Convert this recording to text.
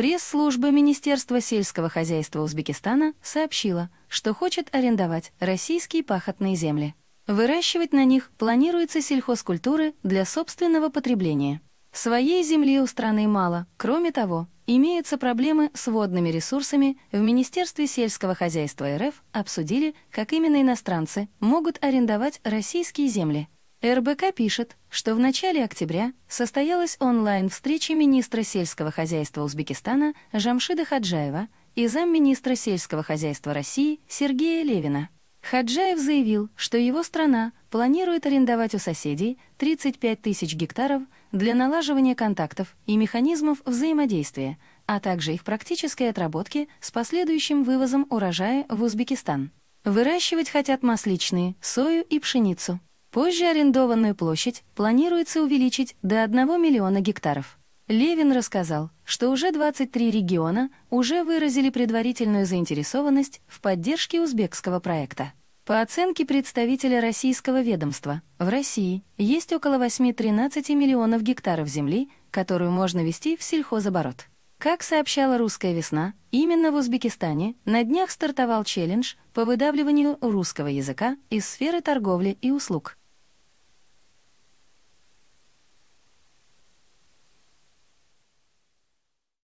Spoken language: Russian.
Пресс-служба Министерства сельского хозяйства Узбекистана сообщила, что хочет арендовать российские пахотные земли. Выращивать на них планируется сельхозкультуры для собственного потребления. Своей земли у страны мало. Кроме того, имеются проблемы с водными ресурсами. В Министерстве сельского хозяйства РФ обсудили, как именно иностранцы могут арендовать российские земли. РБК пишет, что в начале октября состоялась онлайн-встреча министра сельского хозяйства Узбекистана Жамшида Хаджаева и замминистра сельского хозяйства России Сергея Левина. Хаджаев заявил, что его страна планирует арендовать у соседей 35 тысяч гектаров для налаживания контактов и механизмов взаимодействия, а также их практической отработки с последующим вывозом урожая в Узбекистан. Выращивать хотят масличные, сою и пшеницу. Позже арендованную площадь планируется увеличить до 1 миллиона гектаров. Левин рассказал, что уже 23 региона уже выразили предварительную заинтересованность в поддержке узбекского проекта. По оценке представителя российского ведомства, в России есть около 8-13 миллионов гектаров земли, которую можно вести в сельхозоборот. Как сообщала «Русская весна», именно в Узбекистане на днях стартовал челлендж по выдавливанию русского языка из сферы торговли и услуг.